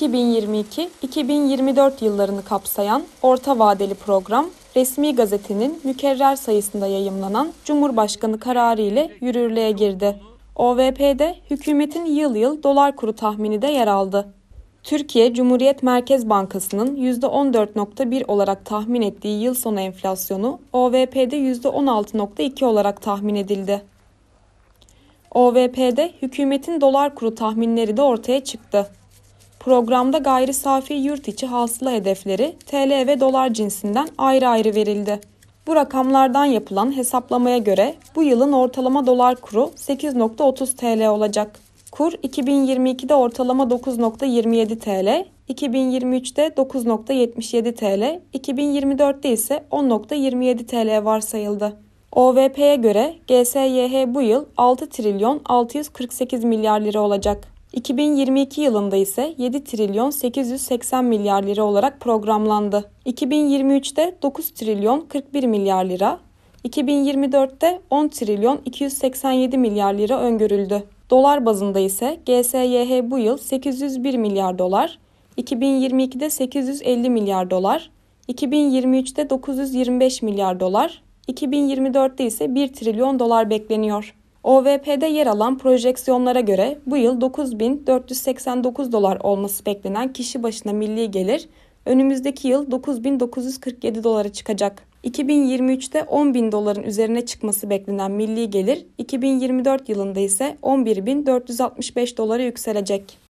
2022-2024 yıllarını kapsayan orta vadeli program resmi gazetenin mükerrer sayısında yayımlanan Cumhurbaşkanı kararı ile yürürlüğe girdi. OVP'de hükümetin yıl yıl dolar kuru tahmini de yer aldı. Türkiye Cumhuriyet Merkez Bankası'nın %14.1 olarak tahmin ettiği yıl sonu enflasyonu OVP'de %16.2 olarak tahmin edildi. OVP'de hükümetin dolar kuru tahminleri de ortaya çıktı. Programda gayri safi yurt içi hasıla hedefleri TL ve dolar cinsinden ayrı ayrı verildi. Bu rakamlardan yapılan hesaplamaya göre bu yılın ortalama dolar kuru 8.30 TL olacak. Kur 2022'de ortalama 9.27 TL, 2023'te 9.77 TL, 2024'te ise 10.27 TL varsayıldı. OVP'ye göre GSYH bu yıl 6 trilyon 648 milyar lira olacak. 2022 yılında ise 7 trilyon 880 milyar lira olarak programlandı. 2023'te 9 trilyon 41 milyar lira, 2024'te 10 trilyon 287 milyar lira öngörüldü. Dolar bazında ise GSYH bu yıl 801 milyar dolar, 2022'de 850 milyar dolar, 2023'te 925 milyar dolar, 2024'te ise 1 trilyon dolar bekleniyor. OVP'de yer alan projeksiyonlara göre bu yıl 9489 dolar olması beklenen kişi başına milli gelir önümüzdeki yıl 9947 dolara çıkacak. 2023'te 10.000 doların üzerine çıkması beklenen milli gelir 2024 yılında ise 11.465 dolara yükselecek.